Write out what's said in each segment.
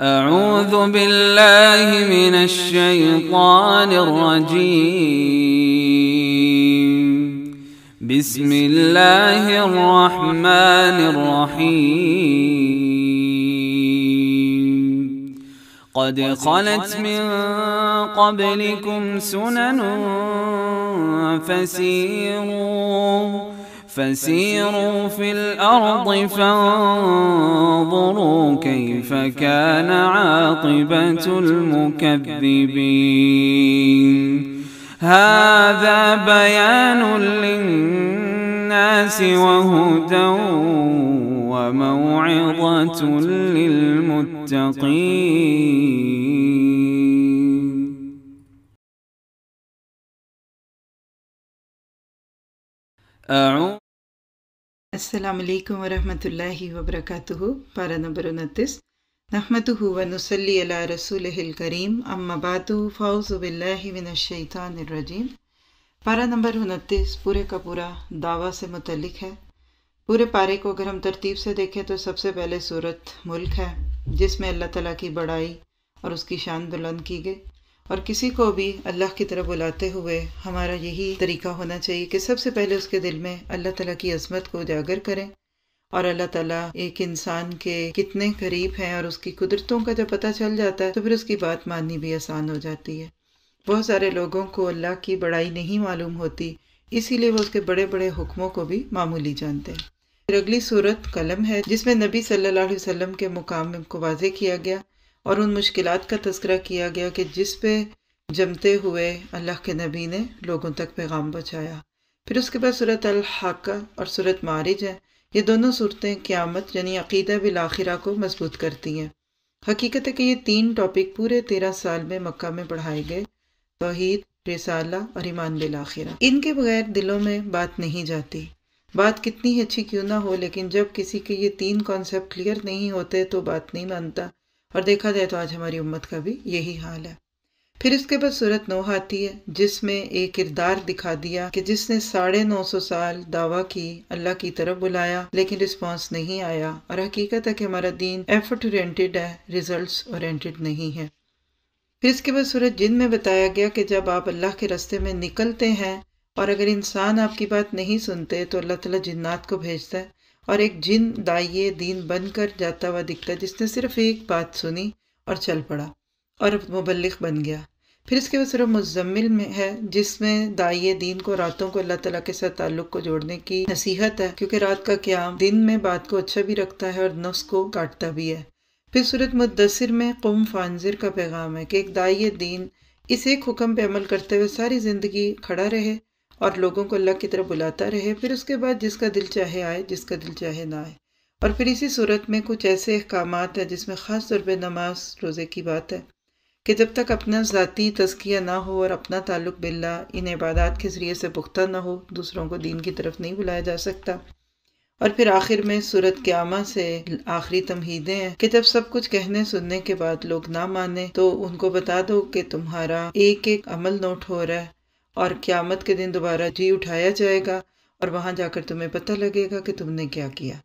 أعوذ بالله من الشيطان الرجيم بسم الله الرحمن الرحيم قد خلت من قبلكم سنن فسيروا فسيروا في الأرض فانظروا كيف كان عاقبة المكذبين هذا بيان للناس وهدى وموعظة للمتقين أعوذ असलकम वरहमल वबरक पारा नंबर उनतीस नहमतु वनसली अला रसूल करीम अम्माबातु फ़ाउज़बिल्लिमिनशैतानरजीम पारा नंबर उनतीस पूरे का पूरा दावा से मुतलक है पूरे पारे को अगर हम तरतीब से देखें तो सबसे पहले सूरत मुल्क है जिसमें अल्लाह ताला की बड़ाई और उसकी शान बुलंद की गई और किसी को भी अल्लाह की तरफ बुलाते हुए हमारा यही तरीका होना चाहिए कि सबसे पहले उसके दिल में अल्लाह तला की अजमत को उजागर करें और अल्लाह ताला एक इंसान के कितने करीब हैं और उसकी कुदरतों का जब पता चल जाता है तो फिर उसकी बात माननी भी आसान हो जाती है बहुत सारे लोगों को अल्लाह की बड़ाई नहीं मालूम होती इसीलिए वो उसके बड़े बड़े हुक्मों को भी मामूली जानते हैं फिर अगली सूरत कलम है जिसमें नबी सल्लल्लाहु अलैहि वसल्लम के मुकाम को वाजे किया गया और उन मुश्किल का तस्करा किया गया कि जिस पे जमते हुए अल्लाह के नबी ने लोगों तक पैगाम पहुँचाया फिर उसके बाद सूरत अलहाका और सूरत मारिज है ये दोनों सूरतें क़्यामत यानी अकीदा बिल आखिरा को मजबूत करती हैं हकीकत है कि ये तीन टॉपिक पूरे तेरह साल में मक्का में पढ़ाए गए तोहद रिसाला और ईमान बिल आखिर इनके बगैर दिलों में बात नहीं जाती बात कितनी अच्छी क्यों ना हो लेकिन जब किसी के ये तीन कॉन्सेप्ट क्लियर नहीं होते तो बात नहीं मानता और देखा जाए तो आज हमारी उम्मत का भी यही हाल है फिर इसके बाद सूरत नौ आती है जिसमें एक किरदार दिखा दिया कि जिसने साढ़े नौ सौ साल दावा की अल्लाह की तरफ बुलाया लेकिन रिस्पांस नहीं आया और हकीकत है कि हमारा दीन एफर्ट ओरिएंटेड है रिजल्ट्स ओरिएंटेड नहीं है फिर इसके बाद सूरत जिन में बताया गया कि जब आप अल्लाह के रस्ते में निकलते हैं और अगर इंसान आपकी बात नहीं सुनते तो अल्लाह तला जिन्नात को भेजता है और एक जिन दाइये दीन बनकर जाता हुआ दिखता जिसने सिर्फ एक बात सुनी और चल पड़ा और मुबलिक बन गया फिर इसके बाद सिर्फ मुजम्मिल में है जिसमें दाइये दीन को रातों को अल्लाह तला के साथ ताल्लुक को जोड़ने की नसीहत है क्योंकि रात का क्याम दिन में बात को अच्छा भी रखता है और नफ्स को काटता भी है फिर सूरत मुदसर में कुम फानजिर का पैगाम है कि एक दाइ दीन इस एक हुक्म पे अमल करते हुए सारी ज़िंदगी खड़ा रहे और लोगों को अल्लाह की तरफ बुलाता रहे फिर उसके बाद जिसका दिल चाहे आए जिसका दिल चाहे ना आए और फिर इसी सूरत में कुछ ऐसे अहकाम हैं जिसमें ख़ास तौर पर नमाज रोज़े की बात है कि जब तक अपना ज़ाती तस्किया ना हो और अपना ताल्लुक बिल्ला इन इबादत के ज़रिए से पुख्ता ना हो दूसरों को दीन की तरफ नहीं बुलाया जा सकता और फिर आखिर में सूरत क्यामा से आखिरी तमहीदें हैं कि जब सब कुछ कहने सुनने के बाद लोग ना माने तो उनको बता दो कि तुम्हारा एक एक अमल नोट हो रहा है और क़्यामत के दिन दोबारा जी उठाया जाएगा और वहाँ जाकर तुम्हें पता लगेगा कि तुमने क्या किया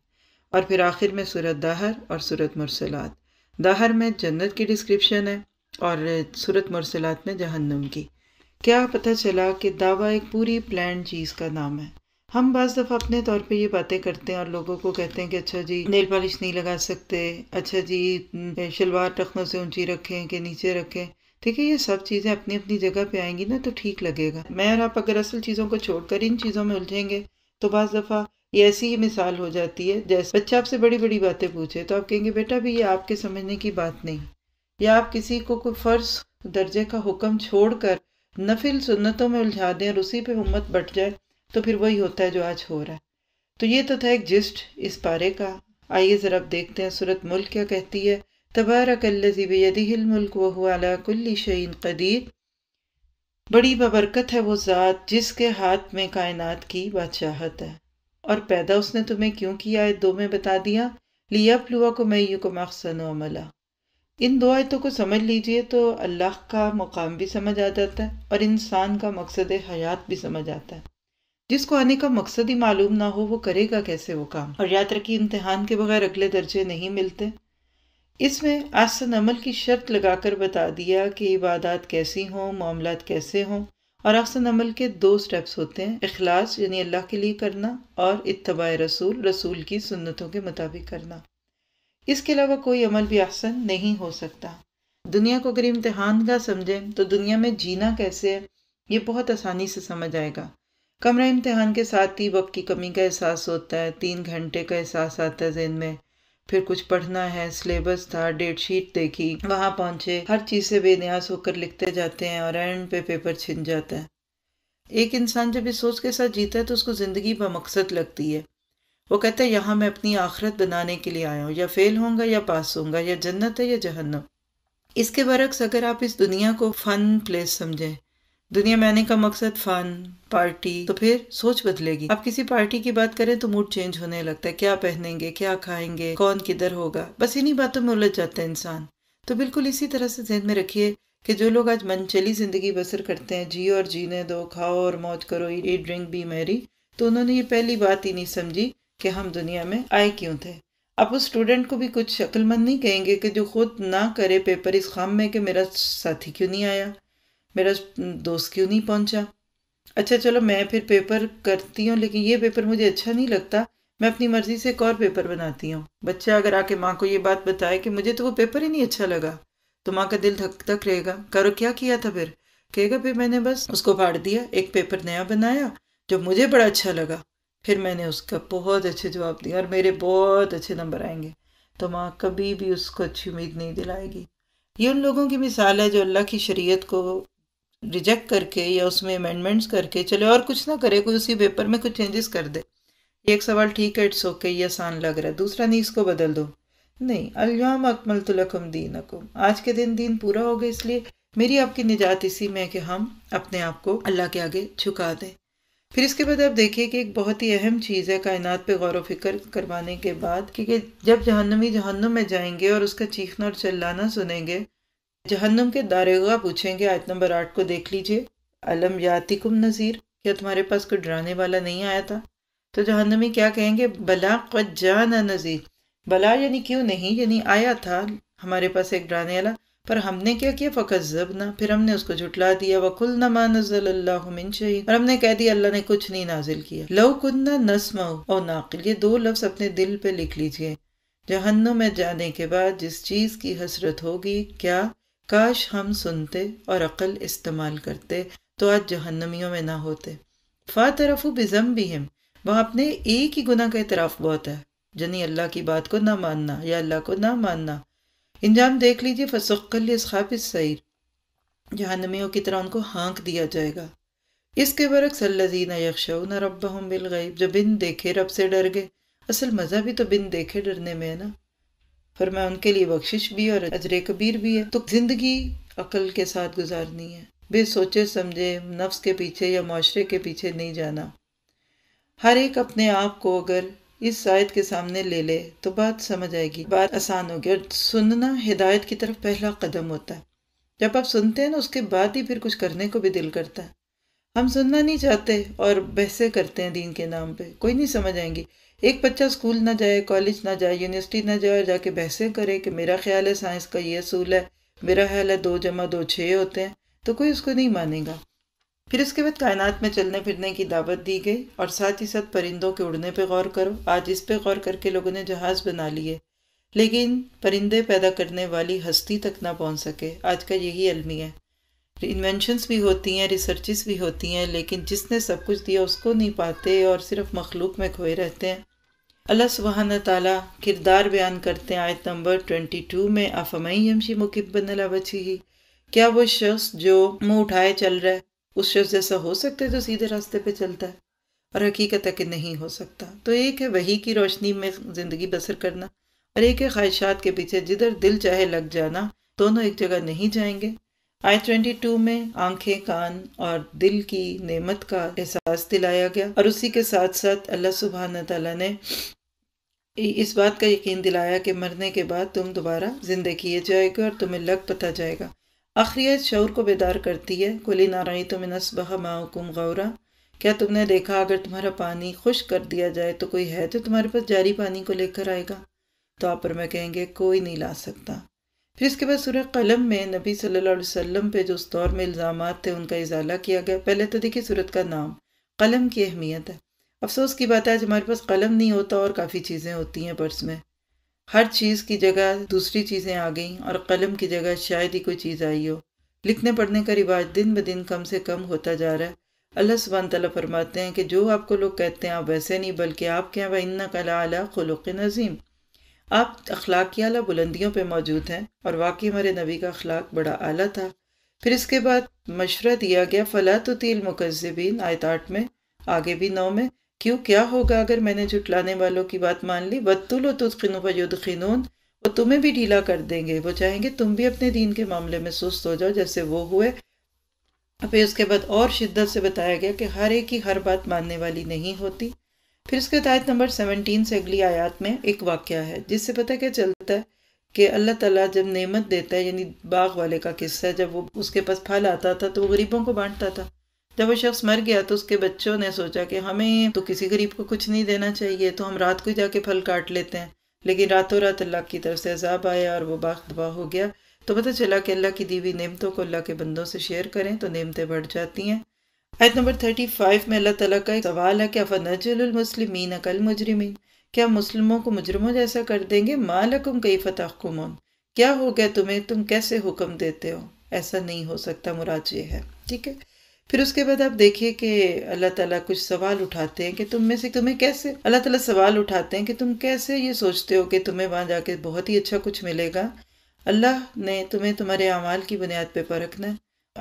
और फिर आखिर में सूरत दाहर और सूरत मुरसलात दाहर में जन्नत की डिस्क्रिप्शन है और सूरत मुरसलात में जहन्नुम की क्या पता चला कि दावा एक पूरी प्लान चीज़ का नाम है हम बज़ दफ़ा अपने तौर पे ये बातें करते हैं और लोगों को कहते हैं कि अच्छा जी नेल पॉलिश नहीं लगा सकते अच्छा जी शलवार टखनों से ऊंची रखें कि नीचे रखें ठीक है ये सब चीज़ें अपनी अपनी जगह पे आएंगी ना तो ठीक लगेगा मैं और आप अगर असल चीज़ों को छोड़कर इन चीज़ों में उलझेंगे तो बाज़ दफ़ा ये ऐसी ही मिसाल हो जाती है जैसे बच्चा आपसे बड़ी बड़ी बातें पूछे तो आप कहेंगे बेटा भी ये आपके समझने की बात नहीं या आप किसी को कोई फ़र्ज दर्जे का हुक्म छोड़कर नफिल सुन्नतों में उलझा दें और उसी पर उम्मत बट जाए तो फिर वही होता है जो आज हो रहा है तो ये तो था एक जिस्ट इस पारे का आइए ज़रा देखते हैं सूरत मुल्क क्या कहती है तबारक बेदिल मुल्क वला कदीर बड़ी बबरकत है वो ज़ात जिसके हाथ में कायनात की बादशाहत है और पैदा उसने तुम्हें क्यों किया है दो में बता दिया लिया फ्लुआ को मैं यू को मखसन अमला इन दो आयतों को समझ लीजिए तो अल्लाह का मुकाम भी समझ आ जाता है और इंसान का मकसद हयात भी समझ आता है जिसको आने का मकसद ही मालूम ना हो वो करेगा कैसे वो काम और यात्रा की इम्तहान के बगैर अगले दर्जे नहीं मिलते इसमें आसन अमल की शर्त लगाकर बता दिया कि इबादत कैसी हों मामला कैसे हों और आसन अमल के दो स्टेप्स होते हैं अखलास यानी अल्लाह के लिए करना और इतबा रसूल रसूल की सुन्नतों के मुताबिक करना इसके अलावा कोई अमल भी आसन नहीं हो सकता दुनिया को अगर इम्तहान का समझें तो दुनिया में जीना कैसे है ये बहुत आसानी से समझ आएगा कमरा इम्तहान के साथ ही वक्त की कमी का एहसास होता है तीन घंटे का एहसास आता है जहन में फिर कुछ पढ़ना है सिलेबस था डेट शीट देखी वहाँ पहुँचे हर चीज़ से बेनियास होकर लिखते जाते हैं और एंड पे पेपर छिन जाता है एक इंसान जब इस सोच के साथ जीता है तो उसको ज़िंदगी बमकसद लगती है वो कहता है यहाँ मैं अपनी आखरत बनाने के लिए आया हूँ या फेल होऊंगा या पास होऊंगा या जन्नत है या जहन्नम इसके बरक्स अगर आप इस दुनिया को फ़न प्लेस समझें दुनिया में आने का मकसद फन पार्टी तो फिर सोच बदलेगी आप किसी पार्टी की बात करें तो मूड चेंज होने लगता है क्या पहनेंगे क्या खाएंगे कौन किधर होगा बस इन्हीं बातों में उलझ जाता है इंसान तो बिल्कुल इसी तरह से जहन में रखिए कि जो लोग आज मनचली जिंदगी बसर करते हैं जियो और जीने दो खाओ और मौज करो ये ड्रिंक भी मेरी तो उन्होंने ये पहली बात ही नहीं समझी कि हम दुनिया में आए क्यों थे आप उस स्टूडेंट को भी कुछ शक्लमंद नहीं कहेंगे कि जो खुद ना करे पेपर इस खाम में कि मेरा साथी क्यों नहीं आया मेरा दोस्त क्यों नहीं पहुंचा अच्छा चलो मैं फिर पेपर करती हूँ लेकिन ये पेपर मुझे अच्छा नहीं लगता मैं अपनी मर्ज़ी से एक और पेपर बनाती हूँ बच्चा अगर आके माँ को ये बात बताए कि मुझे तो वो पेपर ही नहीं अच्छा लगा तो माँ का दिल धक धक रहेगा करो क्या किया था फिर कहेगा फिर मैंने बस उसको फाड़ दिया एक पेपर नया बनाया जो मुझे बड़ा अच्छा लगा फिर मैंने उसका बहुत अच्छे जवाब दिया और मेरे बहुत अच्छे नंबर आएंगे तो माँ कभी भी उसको अच्छी उम्मीद नहीं दिलाएगी ये उन लोगों की मिसाल है जो अल्लाह की शरीयत को रिजेक्ट करके या उसमें अमेंडमेंट्स करके चले और कुछ ना करे कोई उसी पेपर में कुछ चेंजेस कर दे एक सवाल ठीक है इट्स ओके ये आसान लग रहा है दूसरा नहीं इसको बदल दो नहीं अल्लाम अकमल तुलकुम तो दीन अकुम आज के दिन दीन पूरा हो गया इसलिए मेरी आपकी निजात इसी में है कि हम अपने आप को अल्लाह के आगे झुका दें फिर इसके बाद आप देखिए कि एक बहुत ही अहम चीज़ है कायनात पे गौर फिक्र करवाने के बाद क्योंकि जब जहन्नमी जहन्नम में जाएंगे और उसका चीखना और चिल्लाना सुनेंगे जहन्नम के दारेगा पूछेंगे आयत नंबर आठ को देख लीजिए अलम यातिकुम नज़ीर क्या तुम्हारे पास कोई डराने वाला नहीं आया था तो जहन्नमी क्या कहेंगे बला कद जाना नज़ीर बला यानी क्यों नहीं यानी आया था हमारे पास एक डराने वाला पर हमने क्या किया फ़कत ना फिर हमने उसको झुटला दिया वकुल नमा नज़ल्लामिन शही और हमने कह दिया अल्लाह ने कुछ नहीं नाजिल किया लव कुन्ना नस्म और नाकिल ये दो लफ्ज़ अपने दिल पे लिख लीजिए जहन्नुम में जाने के बाद जिस चीज़ की हसरत होगी क्या काश हम सुनते और अकल इस्तेमाल करते तो आज जहन्नमियों में ना होते फ़ा तरफ़ बिज़म भी हम वह अपने एक ही गुना का इतराफ़ बहुत है जनी अल्लाह की बात को ना मानना या अल्लाह को ना मानना इंजाम देख लीजिए फसक्ल इसखाब सईर जहनमियों की तरह उनको हाँक दिया जाएगा इसके बरक्स अल्लजीना यकशन रब हम बिल गईब जो बिन देखे रब से डर गए असल मज़ा भी तो बिन देखे डरने में है ना फिर मैं उनके लिए बख्शिश भी और अजर कबीर भी है तो जिंदगी अकल के साथ गुजारनी है बे सोचे समझे नफ्स के पीछे या माशरे के पीछे नहीं जाना हर एक अपने आप को अगर इस शायद के सामने ले ले तो बात समझ आएगी बात आसान होगी और सुनना हिदायत की तरफ पहला कदम होता है जब आप सुनते हैं ना उसके बाद ही फिर कुछ करने को भी दिल करता है हम सुनना नहीं चाहते और बहसे करते हैं दीन के नाम पे कोई नहीं समझ आएंगी एक बच्चा स्कूल ना जाए कॉलेज ना जाए यूनिवर्सिटी ना जाए और जाके बहसे करे कि मेरा ख्याल है साइंस का ये असूल है मेरा ख्याल है दो जमा दो छः होते हैं तो कोई उसको नहीं मानेगा फिर इसके बाद कायनात में चलने फिरने की दावत दी गई और साथ ही साथ परिंदों के उड़ने पर गौर करो आज इस पर गौर करके लोगों ने जहाज़ बना लिए लेकिन परिंदे पैदा करने वाली हस्ती तक ना पहुंच सके आज का यही अलमी है इन्वेंशंस भी होती हैं रिसर्चिस भी होती हैं लेकिन जिसने सब कुछ दिया उसको नहीं पाते और सिर्फ मखलूक में खोए रहते हैं अल्लाह सुबहान तला किरदार बयान करते हैं आयत नंबर ट्वेंटी टू में आफमई यमशी मुकिबन बची ही क्या वो शख्स जो मुंह उठाए चल रहा है उस शख्स जैसा हो सकता है जो सीधे रास्ते पे चलता है और हकीकत है कि नहीं हो सकता तो एक है वही की रोशनी में ज़िंदगी बसर करना और एक है ख्वाहिशात के पीछे जिधर दिल चाहे लग जाना दोनों एक जगह नहीं जाएंगे आई ट्वेंटी टू में आंखें कान और दिल की नेमत का एहसास दिलाया गया और उसी के साथ साथ अल्लाह सुबहान तला ने इस बात का यकीन दिलाया कि मरने के बाद तुम दोबारा ज़िंदे किए जाएगे और तुम्हें लग पता जाएगा आखिरत शौर को बेदार करती है कुली नारायण तुम नसबह माकुम गौरा क्या तुमने देखा अगर तुम्हारा पानी खुश कर दिया जाए तो कोई है जो तुम्हारे पास जारी पानी को लेकर आएगा तो आप पर मैं कहेंगे कोई नहीं ला सकता फिर इसके बाद सूर्य कलम में नबी सल्लल्लाहु अलैहि वसल्लम पे जो उस दौर में इल्ज़ाम थे उनका इजाला किया गया पहले तो देखिए सूरत का नाम कलम की अहमियत है अफसोस की बात है आज हमारे पास कलम नहीं होता और काफ़ी चीज़ें होती हैं पर्स में हर चीज़ की जगह दूसरी चीज़ें आ गई और कलम की जगह शायद ही कोई चीज़ आई हो लिखने पढ़ने का रिवाज दिन ब दिन कम से कम होता जा रहा है अल्लाह सुबहान तला फरमाते हैं कि जो आपको लोग कहते हैं आप वैसे नहीं बल्कि आप क्या वह इन्ना कला आला खलुक नज़ीम आप अखलाकी आला बुलंदियों पर मौजूद हैं और वाकई हमारे नबी का अखलाक बड़ा आला था फिर इसके बाद मशवरा दिया गया फ़ला तो मुकजबिन आयत आठ में आगे भी नौ में क्यों क्या होगा अगर मैंने झुटलाने वालों की बात मान ली बदतुलो तुदखिनो वो तुम्हें भी ढीला कर देंगे वो चाहेंगे तुम भी अपने दीन के मामले में सुस्त हो जाओ जैसे वो हुए फिर उसके बाद और शिद्दत से बताया गया कि हर एक की हर बात मानने वाली नहीं होती फिर उसके तहत नंबर सेवनटीन से अगली आयात में एक वाक्य है जिससे पता क्या चलता है कि अल्लाह ताला जब नेमत देता है यानी बाग वाले का किस्सा जब वो उसके पास फल आता था तो वो गरीबों को बांटता था जब वो शख्स मर गया तो उसके बच्चों ने सोचा कि हमें तो किसी गरीब को कुछ नहीं देना चाहिए तो हम रात को जाके फल काट लेते हैं लेकिन रातों रात अल्लाह की तरफ से अजाब आया और वो बाग तबाह हो गया तो पता चला कि अल्लाह की दीवी नेमतों को अल्लाह के बंदों से शेयर करें तो नेमतें बढ़ जाती हैं आयत नंबर थर्टी फाइव में अल्लाह तला का एक सवाल है कि अफ़नजलमसलिमिन अकल मुजरमिन क्या मुस्लिमों को मुजरमों जैसा कर देंगे मालकुम कई फ़तहकुमन क्या हो गया तुम्हें तुम कैसे हुक्म देते हो ऐसा नहीं हो सकता मुराद ये है ठीक है फिर उसके बाद आप देखिए कि अल्लाह ताला कुछ सवाल उठाते हैं कि तुम में से तुम्हें कैसे अल्लाह ताला सवाल उठाते हैं कि तुम कैसे ये सोचते हो कि तुम्हें वहाँ जाके बहुत ही अच्छा कुछ मिलेगा अल्लाह ने तुम्हें तुम्हारे अमाल की बुनियाद पर परखना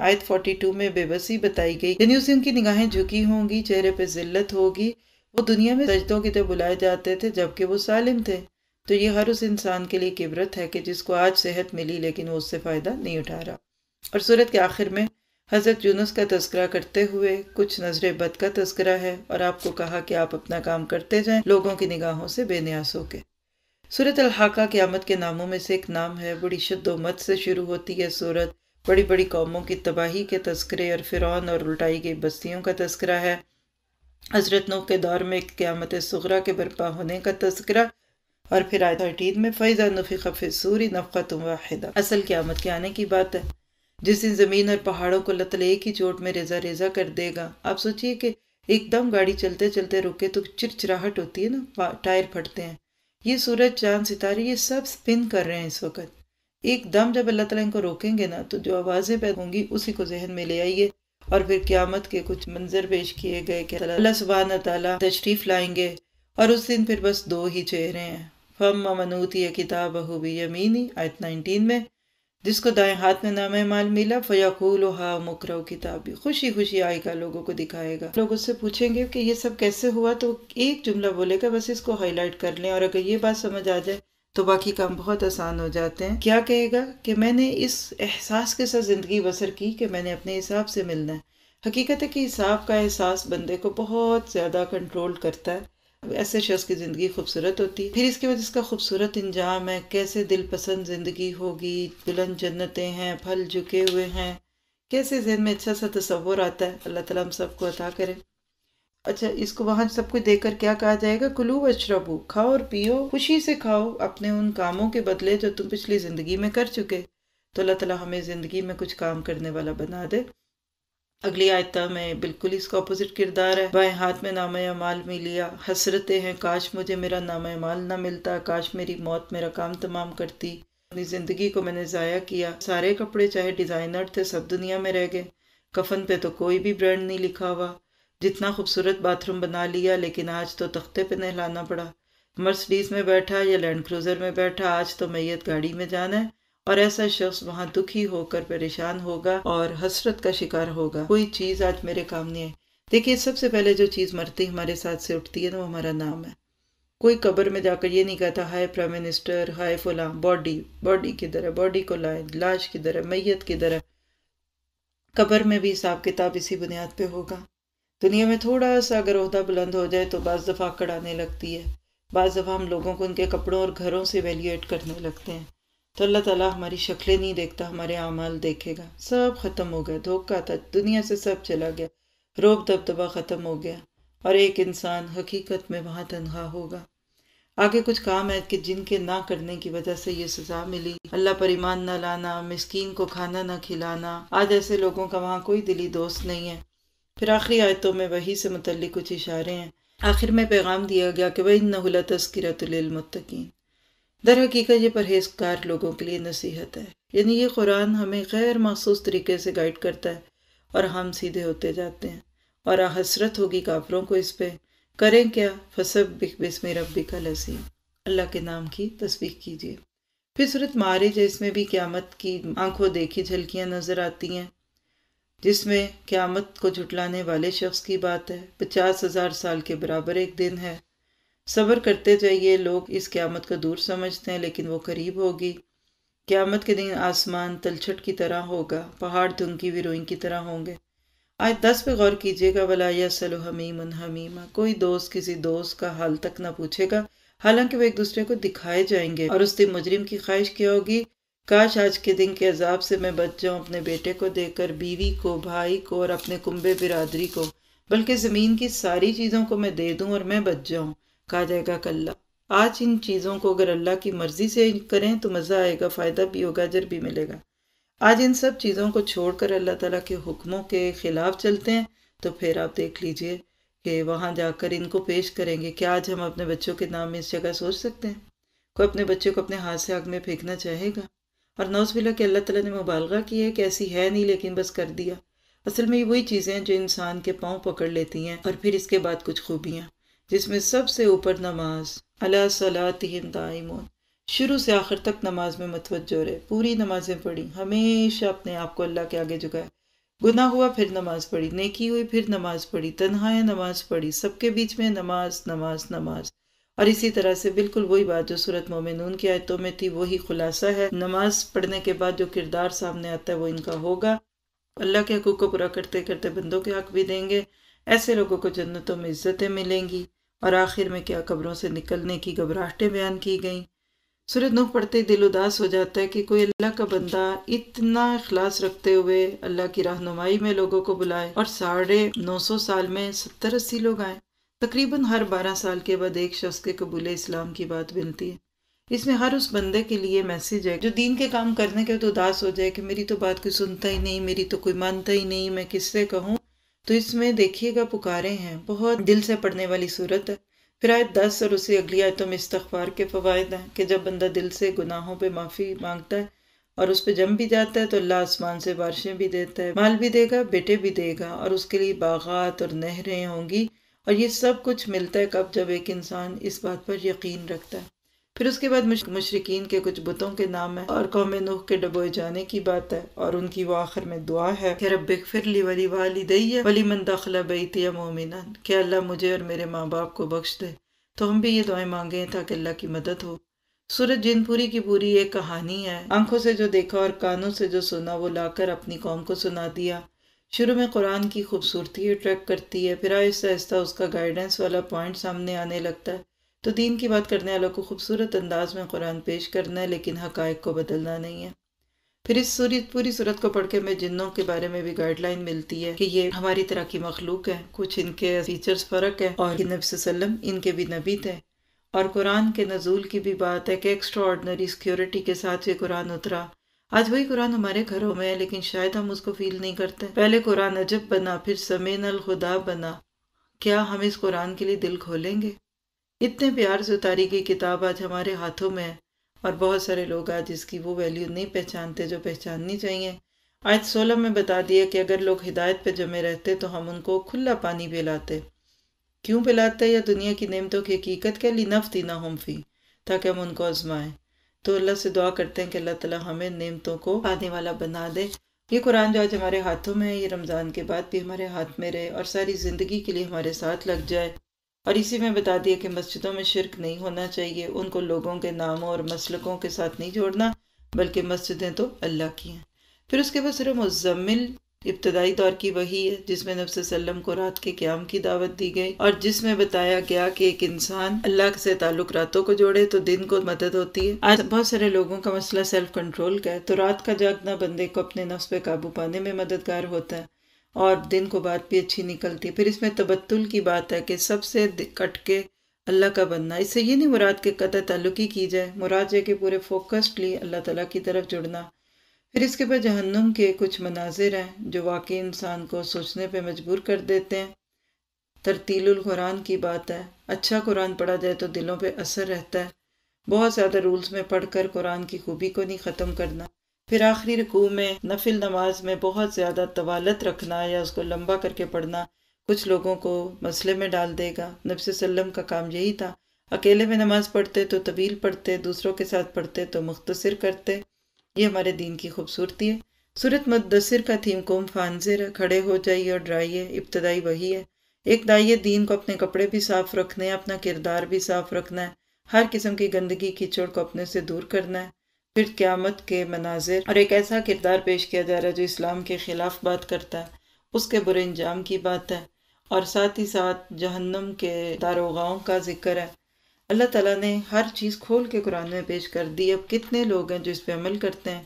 आयत 42 में बेबसी बताई गई यानी उसे उनकी निगाहें झुकी होंगी चेहरे पर जिल्लत होगी वो दुनिया में सजदों की तरह बुलाए जाते थे जबकि वो सालिम थे तो ये हर उस इंसान के लिए किबरत है कि जिसको आज सेहत मिली लेकिन वो उससे फ़ायदा नहीं उठा रहा और सूरत के आखिर में हज़रत यूनुस का तस्करा करते हुए कुछ नजर बद का तस्करा है और आपको कहा कि आप अपना काम करते जाएं लोगों की निगाहों से बेनियास होके सूरत अलहाका क़्यामत के नामों में से एक नाम है बड़ी शद्दोमत से शुरू होती है सूरत बड़ी बड़ी कौमों की तबाही के तस्करे और फ़िरौन और उल्टाई गई बस्तियों का तस्करा है हज़रत नूह के दौर में क़्यामत सगरा के बर्पा होने का तस्करा और फिर आयत में फ़ैज़ा नफ़ी खफ़ सूरी नफ़ा तुम वाहिदा असल क़्यामत के आने की बात है जिस दिन ज़मीन और पहाड़ों को लतले की चोट में रेजा रेजा कर देगा आप सोचिए कि एकदम गाड़ी चलते चलते रुके तो चिरचिराहट होती है ना टायर फटते हैं ये सूरज चांद सितारे ये सब स्पिन कर रहे हैं इस वक्त एकदम जब अल्लाह तला इनको रोकेंगे ना तो जो आवाज़ें पैदा होंगी उसी को जहन में ले आइए और फिर क्यामत के कुछ मंजर पेश किए गए कि अल्लाह सुबहान तशरीफ़ लाएंगे और उस दिन फिर बस दो ही चेहरे हैं फम मनूती किताब अहूबी यमीनी आयत नाइनटीन में जिसको दाएं हाथ में नाम माल मिला फयाकूल हा मुकरा किताबी खुशी खुशी आएगा लोगों को दिखाएगा लोग उससे पूछेंगे कि ये सब कैसे हुआ तो एक जुमला बोलेगा बस इसको हाईलाइट कर लें और अगर ये बात समझ आ जाए तो बाकी काम बहुत आसान हो जाते हैं क्या कहेगा कि मैंने इस एहसास के साथ ज़िंदगी बसर की कि मैंने अपने हिसाब से मिलना है हकीकत है कि हिसाब का एहसास बंदे को बहुत ज़्यादा कंट्रोल करता है ऐसे शख्स की ज़िंदगी खूबसूरत होती है फिर इसके बाद इसका खूबसूरत इंजाम है कैसे दिल पसंद ज़िंदगी होगी बुलंद जन्नतें हैं फल झुके हुए हैं कैसे जहन में अच्छा सा तस्वुर आता है अल्लाह ताला हम सबको अता करे अच्छा इसको वहाँ सब कुछ देख कर क्या कहा जाएगा कुलू अशरबू खाओ और पियो खुशी से खाओ अपने उन कामों के बदले जो तुम पिछली ज़िंदगी में कर चुके तो अल्लाह ताला हमें ज़िंदगी में कुछ काम करने वाला बना दे अगली आयता में बिल्कुल इसका अपोजिट किरदार है बाएं हाथ में नाम माल मिलिया हसरतें हैं काश मुझे मेरा नाम माल ना मिलता काश मेरी मौत मेरा काम तमाम करती अपनी ज़िंदगी को मैंने ज़ाया किया सारे कपड़े चाहे डिज़ाइनर थे सब दुनिया में रह गए कफन पे तो कोई भी ब्रांड नहीं लिखा हुआ जितना खूबसूरत बाथरूम बना लिया लेकिन आज तो तख्ते पे नहलाना पड़ा मर्सडीज में बैठा या लैंड क्रूज़र में बैठा आज तो मैयत गाड़ी में जाना है और ऐसा शख्स वहाँ दुखी होकर परेशान होगा और हसरत का शिकार होगा कोई चीज़ आज मेरे काम नहीं आई देखिए सबसे पहले जो चीज़ मरती हमारे साथ से उठती है ना वो हमारा नाम है कोई कब्र में जाकर ये नहीं कहता हाय प्राइम मिनिस्टर हाय फुला बॉडी बॉडी किधर है बॉडी को लाए लाश किधर है मैयत किधर है कब्र में भी हिसाब किताब इसी बुनियाद पे होगा दुनिया में थोड़ा सा अगर अहदा बुलंद हो जाए तो बाज़ दफ़ा कड़ाने लगती है बाज़ दफ़ा हम लोगों को उनके कपड़ों और घरों से वैल्यूएट करने लगते हैं तो अल्लाह ताला हमारी शक्लें नहीं देखता हमारे आमाल देखेगा सब ख़त्म हो गया धोखा था दुनिया से सब चला गया रोब दबदबा ख़त्म हो गया और एक इंसान हकीकत में वहाँ तनहा होगा आगे कुछ काम है कि जिनके ना करने की वजह से ये सज़ा मिली अल्लाह पर ईमान न लाना मिसकीन को खाना न खिलाना आज ऐसे लोगों का वहाँ कोई दिली दोस्त नहीं है फिर आखिरी आयतों में वही से मतलब कुछ इशारे हैं आखिर में पैगाम दिया गया कि वही नहुला तस्करतुलमतकीन दर हकीकत ये कार लोगों के लिए नसीहत है यानी ये कुरान हमें गैर मखसूस तरीके से गाइड करता है और हम सीधे होते जाते हैं और हसरत होगी काफरों को इस पर करें क्या फसब बिक बिस में रब बिका लसीम अल्लाह के नाम की तस्वीर कीजिए फिर सूरत मारिज है इसमें भी क़्यामत की आंखों देखी झलकियाँ नज़र आती हैं जिसमें क़्यामत को जुटलाने वाले शख्स की बात है पचास हज़ार साल के बराबर एक दिन है सब्र करते जाइए लोग इस क़्यामत को दूर समझते हैं लेकिन वो करीब होगी क़्यामत के दिन आसमान तलछट की तरह होगा पहाड़ धुमकी विरोई की तरह होंगे आज दस पे गौर कीजिएगा वला या सलो हमीम हमीमा कोई दोस्त किसी दोस्त का हाल तक ना पूछेगा हालांकि वो एक दूसरे को दिखाए जाएंगे और उस दिन मुजरिम की ख्वाहिश क्या होगी काश आज के दिन के अजाब से मैं बच जाऊँ अपने बेटे को देकर बीवी को भाई को और अपने कुंबे बिरादरी को बल्कि ज़मीन की सारी चीज़ों को मैं दे दूँ और मैं बच जाऊँ कहा जाएगा कल्ला आज इन चीज़ों को अगर अल्लाह की मर्ज़ी से करें तो मज़ा आएगा फ़ायदा भी होगा अजर भी मिलेगा आज इन सब चीज़ों को छोड़कर अल्लाह ताला के हुक्मों के ख़िलाफ़ चलते हैं तो फिर आप देख लीजिए कि वहाँ जाकर इनको पेश करेंगे क्या आज हम अपने बच्चों के नाम में इस जगह सोच सकते हैं कोई अपने बच्चे को अपने हाथ से आग में फेंकना चाहेगा और बिल्ला के अल्लाह ताला ने मुबालगा की है कि ऐसी है नहीं लेकिन बस कर दिया असल में ये वही चीज़ें हैं जो इंसान के पाँव पकड़ लेती हैं और फिर इसके बाद कुछ खूबियाँ जिसमें सबसे ऊपर नमाज अला सलातिन शुरू से आखिर तक नमाज में मतवजो रहे पूरी नमाजें पढ़ी हमेशा अपने आप को अल्लाह के आगे झुकाए गुना हुआ फिर नमाज पढ़ी नेकी हुई फिर नमाज पढ़ी तनहाया नमाज पढ़ी सबके बीच में नमाज नमाज नमाज और इसी तरह से बिल्कुल वही बात जो सूरत मोमिन की आयतों में थी वही खुलासा है नमाज पढ़ने के बाद जो किरदार सामने आता है वो इनका होगा अल्लाह के हकूक़ को पूरा करते करते बंदों के हक भी देंगे ऐसे लोगों को जन्नतों में इज्जतें मिलेंगी और आखिर में क्या कब्रों से निकलने की घबराहटें बयान की गईं सूरत नूह पढ़ते दिल उदास हो जाता है कि कोई अल्लाह का बंदा इतना अखलास रखते हुए अल्लाह की रहनुमाई में लोगों को बुलाए और साढ़े नौ सौ साल में सत्तर अस्सी लोग आए तकरीबन हर बारह साल के बाद एक शख्स के कबूल इस्लाम की बात बनती है इसमें हर उस बंदे के लिए मैसेज है जो दीन के काम करने के तो उदास हो जाए कि मेरी तो बात कोई सुनता ही नहीं मेरी तो कोई मानता ही नहीं मैं किससे कहूँ तो इसमें देखिएगा पुकारे हैं बहुत दिल से पढ़ने वाली सूरत है फिर आयत दस और उसी अगली आयतों में इस्तफार के फ़वाद हैं कि जब बंदा दिल से गुनाहों पर माफ़ी मांगता है और उस पर जम भी जाता है तो अल्लाह आसमान से बारिशें भी देता है माल भी देगा बेटे भी देगा और उसके लिए बागात और नहरें होंगी और ये सब कुछ मिलता है कब जब एक इंसान इस बात पर यकीन रखता है फिर उसके बाद मुशरकिन के कुछ बुतों के नाम है और कौम नुह के डबोए जाने की बात है और उनकी वो आखिर में दुआ है कि रब फिर वली वाली दैया वली मन दाखिला बैतिया मोमिन के अल्लाह मुझे और मेरे माँ बाप को बख्श दे तो हम भी ये दुआएं मांगे ताकि अल्लाह की मदद हो सूरज जिनपुरी की पूरी एक कहानी है आंखों से जो देखा और कानों से जो सुना वो लाकर अपनी कौम को सुना दिया शुरू में कुरान की खूबसूरती अट्रैक्ट करती है फिर आहिस्ता आहिस्ता उसका गाइडेंस वाला पॉइंट सामने आने लगता है तो दीन की बात करने वालों को खूबसूरत अंदाज में कुरान पेश करना है लेकिन हकायक को बदलना नहीं है फिर इस सूरी पूरी सूरत को पढ़ के हमें जिन्नों के बारे में भी गाइडलाइन मिलती है कि ये हमारी तरह की मखलूक है कुछ इनके फीचर्स फ़र्क है और नबी इनके भी नबी थे और कुरान के नजूल की भी बात है कि एक्स्ट्रा ऑर्डनरी सिक्योरिटी के साथ ये कुरान उतरा आज वही कुरान हमारे घरों में है लेकिन शायद हम उसको फील नहीं करते पहले कुरान अजब बना फिर समेन अल खुदा बना क्या हम इस कुरान के लिए दिल खोलेंगे इतने प्यार से उतारी गई किताब आज हमारे हाथों में है और बहुत सारे लोग आज इसकी वो वैल्यू नहीं पहचानते जो पहचाननी चाहिए आज सोलह में बता दिया कि अगर लोग हिदायत पर जमे रहते तो हम उनको खुला पानी पिलाते क्यों पिलाते या दुनिया की नियमतों की हकीकत के लिए नफ ना हम फी ताकि हम उनको आजमाएं तो अल्लाह से दुआ करते हैं कि अल्लाह ताला हमें नियमतों को आने वाला बना दे ये कुरान जो आज हमारे हाथों में है ये रमज़ान के बाद भी हमारे हाथ में रहे और सारी ज़िंदगी के लिए हमारे साथ लग जाए और इसी में बता दिया कि मस्जिदों में शिरक नहीं होना चाहिए उनको लोगों के नामों और मसलकों के साथ नहीं जोड़ना बल्कि मस्जिदें तो अल्लाह की हैं फिर उसके बाद सिर्फ मुजम्मिल इब्तदाई दौर की वही है जिसमें नब्स वसल्लम को रात के क्याम की दावत दी गई और जिसमें बताया गया कि एक इंसान अल्लाह से ताल्लुक रातों को जोड़े तो दिन को मदद होती है आज बहुत सारे लोगों का मसला सेल्फ कंट्रोल का है तो रात का जागना बंदे को अपने नफ्स पे काबू पाने में मददगार होता है और दिन को बात भी अच्छी निकलती है फिर इसमें तबत्तुल की बात है कि सबसे कट के अल्लाह का बनना इससे ये नहीं मुराद के कत तल्लुकी की जाए मुराद है कि पूरे फोकस्डली अल्लाह ताला की तरफ जुड़ना फिर इसके बाद जहन्नुम के कुछ मनाजिर हैं जो वाकई इंसान को सोचने पर मजबूर कर देते हैं तरतीलुल कुरान की बात है अच्छा कुरान पढ़ा जाए तो दिलों पर असर रहता है बहुत ज़्यादा रूल्स में पढ़कर कुरान की खूबी को नहीं ख़त्म करना फिर आखिरी रकू में नफिल नमाज में बहुत ज़्यादा तवालत रखना या उसको लंबा करके पढ़ना कुछ लोगों को मसले में डाल देगा नबी वसम का काम यही था अकेले में नमाज़ पढ़ते तो तवील पढ़ते दूसरों के साथ पढ़ते तो मुख्तसर करते ये हमारे दीन की खूबसूरती है सूरत मदसर का थीम कोम फानजिर खड़े हो जाइए और डराइए इब्तदाई वही है एक दाइए दीन को अपने कपड़े भी साफ रखने अपना किरदार भी साफ रखना है हर किस्म की गंदगी कीचड़ को अपने से दूर करना है फिर क़्यामत के मनाजिर और एक ऐसा किरदार पेश किया जा रहा है जो इस्लाम के ख़िलाफ़ बात करता है उसके बुरे इंजाम की बात है और साथ ही साथ जहन्नम के दारोगाहों का जिक्र है अल्लाह ताला ने हर चीज़ खोल के कुरान में पेश कर दी अब कितने लोग हैं जो इस पर अमल करते हैं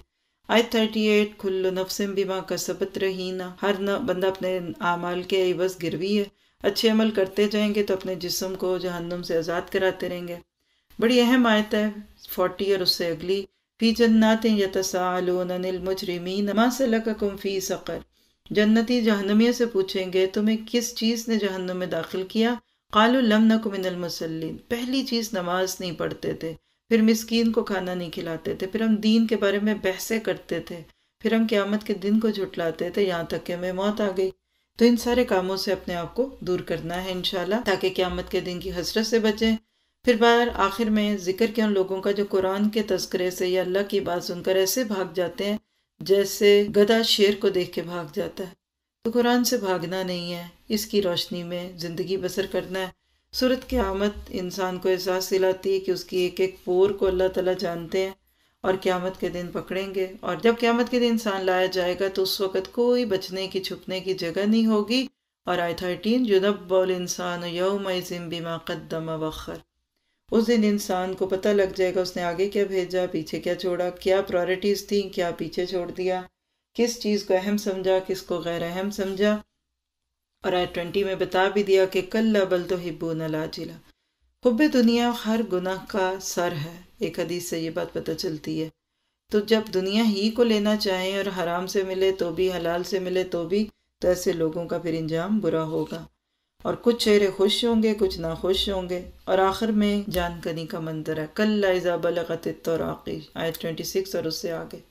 आय थर्टी एट खुल्ल नफसम बीमा का सबत रहीना हर न बंदा अपने आमाल के बस गिरवी है अच्छे अमल करते जाएंगे तो अपने जिसम को जहन्नम से आज़ाद कराते रहेंगे बड़ी अहम आयत है फोर्टी और उससे अगली फ़ी जन्नात यतसालून अनिल मुजरिमीन मा सलककुम फ़ी सक़र जन्नती जहनमियों से पूछेंगे तुम्हें किस चीज़ ने जहन्नम में दाखिल किया कालू लम नकुमिनल मुसलिन पहली चीज़ नमाज नहीं पढ़ते थे फिर मिसकीन को खाना नहीं खिलाते थे फिर हम दीन के बारे में बहसें करते थे फिर हम क़्यामत के दिन को झुटलाते थे यहाँ तक कि हमें मौत आ गई तो इन सारे कामों से अपने आप को दूर करना है इनशाला ताकि क़्यामत के दिन की हसरत से बचें फिर बार आखिर में जिक्र किया उन लोगों का जो कुरान के तस्करे से या अल्लाह की बात सुनकर ऐसे भाग जाते हैं जैसे गदा शेर को देख के भाग जाता है तो कुरान से भागना नहीं है इसकी रोशनी में ज़िंदगी बसर करना है सूरत की आमद इंसान को एहसास दिलाती है कि उसकी एक एक पोर को अल्लाह तला जानते हैं और क़्यामत के दिन पकड़ेंगे और जब क़्यामत के दिन इंसान लाया जाएगा तो उस वक़्त कोई बचने की छुपने की जगह नहीं होगी और आई थर्टीन बोल इंसान यौम जिम बीमा कदम वखर उस दिन इंसान को पता लग जाएगा उसने आगे क्या भेजा पीछे क्या छोड़ा क्या प्रायोरिटीज़ थी क्या पीछे छोड़ दिया किस चीज़ को अहम समझा किसको गैर अहम समझा और आई ट्वेंटी में बता भी दिया कि कल्ला बल तो हिब्बू नला जिला हुब दुनिया हर गुनाह का सर है एक हदीस से ये बात पता चलती है तो जब दुनिया ही को लेना चाहें और हराम से मिले तो भी हलाल से मिले तो भी तो ऐसे लोगों का फिर इंजाम बुरा होगा और कुछ चेहरे खुश होंगे कुछ ना खुश होंगे और आखिर में जानकनी का मंदिर है कल इज़ा और तोराकी आय ट्वेंटी सिक्स और उससे आगे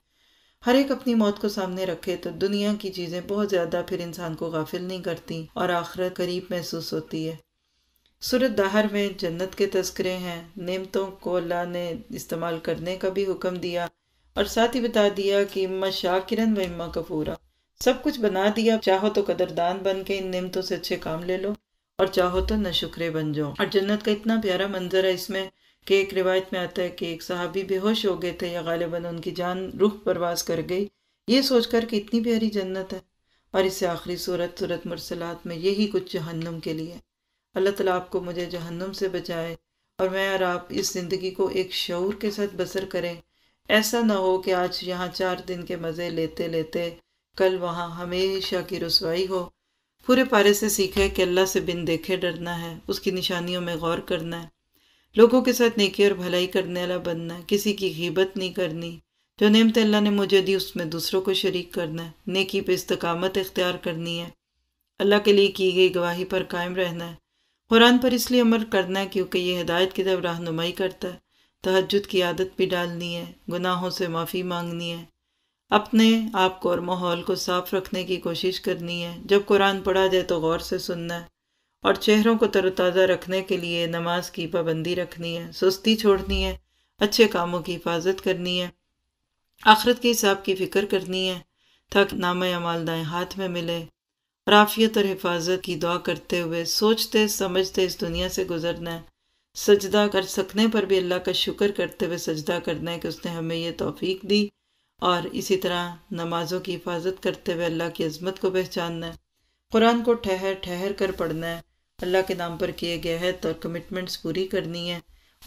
हर एक अपनी मौत को सामने रखे तो दुनिया की चीज़ें बहुत ज़्यादा फिर इंसान को गाफिल नहीं करती और आखिरत करीब महसूस होती है सूरत दहर में जन्नत के तस्करे हैं नेमतों को अल्लाह ने इस्तेमाल करने का भी हुक्म दिया और साथ ही बता दिया कि मशाकिरन शाकिरन व इम्मा कपूरा सब कुछ बना दिया चाहो तो कदरदान बन के इन नियमतों से अच्छे काम ले लो और चाहो तो नशुक्रे बन जाओ और जन्नत का इतना प्यारा मंजर है इसमें कि एक रिवायत में आता है कि एक साहबी बेहोश हो गए थे या गालिबा उनकी जान रुख परवास कर गई ये सोचकर कि इतनी प्यारी जन्नत है और इससे आखिरी सूरत सूरत मरसलात में यही कुछ जहन्नम के लिए अल्लाह तला आपको मुझे जहन्नम से बचाए और मैं और आप इस ज़िंदगी को एक शौर के साथ बसर करें ऐसा ना हो कि आज यहाँ चार दिन के मज़े लेते लेते कल वहाँ हमेशा की रसवाई हो पूरे पारे से सीखे कि अल्लाह से बिन देखे डरना है उसकी निशानियों में गौर करना है लोगों के साथ नेकी और भलाई करने वाला बनना है किसी की हिब्बत नहीं करनी जो नेमत अल्लाह ने मुझे दी उसमें दूसरों को शरीक करना है नेकी पर इस्तकामत इख्तियार करनी है अल्लाह के लिए की गई गवाही पर कायम रहना है कुरान पर इसलिए अमर करना है क्योंकि ये हिदायत की तरफ रहनुमाई करता है तहजद की आदत भी डालनी है गुनाहों से माफ़ी मांगनी है अपने आप को और माहौल को साफ रखने की कोशिश करनी है जब कुरान पढ़ा जाए तो गौर से सुनना है और चेहरों को तरोताज़ा रखने के लिए नमाज की पाबंदी रखनी है सुस्ती छोड़नी है अच्छे कामों की हिफाजत करनी है आखरत के हिसाब की फ़िक्र करनी है थक नाम अमाल दाएँ हाथ में मिले राफ़ियत और हिफाजत की दुआ करते हुए सोचते समझते इस दुनिया से गुजरना है सजदा कर सकने पर भी अल्लाह का शुक्र करते हुए सजदा करना है कि उसने हमें यह तोफ़ी दी और इसी तरह नमाजों की हिफाजत करते हुए अल्लाह की अजमत को पहचानना है कुरान को ठहर ठहर कर पढ़ना है अल्लाह के नाम पर किए गए हद और कमिटमेंट्स पूरी करनी है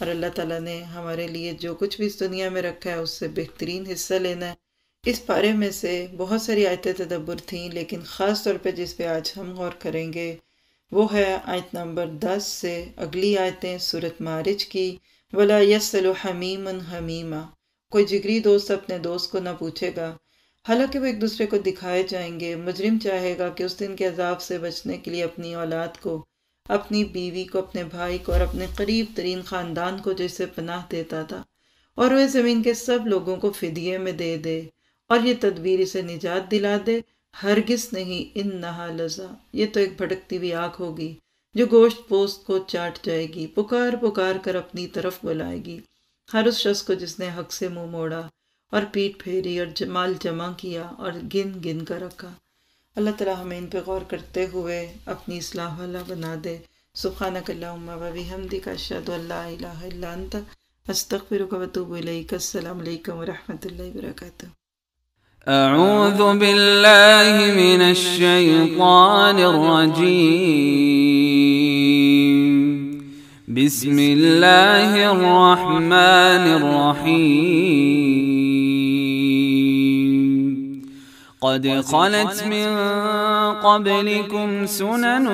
और अल्लाह ताला ने हमारे लिए जो कुछ भी इस दुनिया में रखा है उससे बेहतरीन हिस्सा लेना है इस पारे में से बहुत सारी आयतें तदब्बर थीं लेकिन ख़ास तौर पर जिस पर आज हम गौर करेंगे वो है आयत नंबर दस से अगली आयतें सूरत मारिज की वला यसलो हमीमन हमीमा कोई जिगरी दोस्त अपने दोस्त को ना पूछेगा हालांकि वो एक दूसरे को दिखाए जाएंगे मुजरिम चाहेगा कि उस दिन के अजाब से बचने के लिए अपनी औलाद को अपनी बीवी को अपने भाई को और अपने करीब तरीन ख़ानदान को जैसे पनाह देता था और वह ज़मीन के सब लोगों को फिदिये में दे दे और ये तदबीर इसे निजात दिला दे हरगिस नहीं इन नहा लजा ये तो एक भटकती हुई आँख होगी जो गोश्त पोस्त को चाट जाएगी पुकार पुकार कर अपनी तरफ बुलाएगी हर उस शख्स को जिसने हक से मुंह मोड़ा और पीठ फेरी और जमाल जमा किया और गिन गिन कर रखा अल्लाह ताला हमें इन पर गौर करते हुए अपनी इसलाह वाला बना दे सुखाना कल्ला हमदी का शद अस्तफ़िर वतूबलकम वरहमल أعوذ بالله من الشيطان الرجيم بسم الله الرحمن الرحيم قد خلت من قبلكم سنن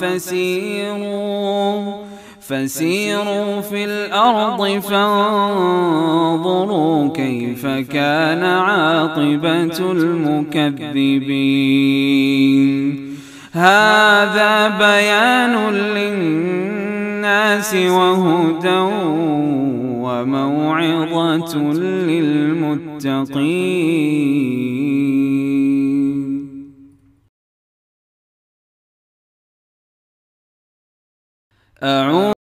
فسيروا فسيروا في الأرض فانظروا كيف كان عاقبة المكذبين هذا بيان للناس وهدى وموعظة للمتقين أعوذ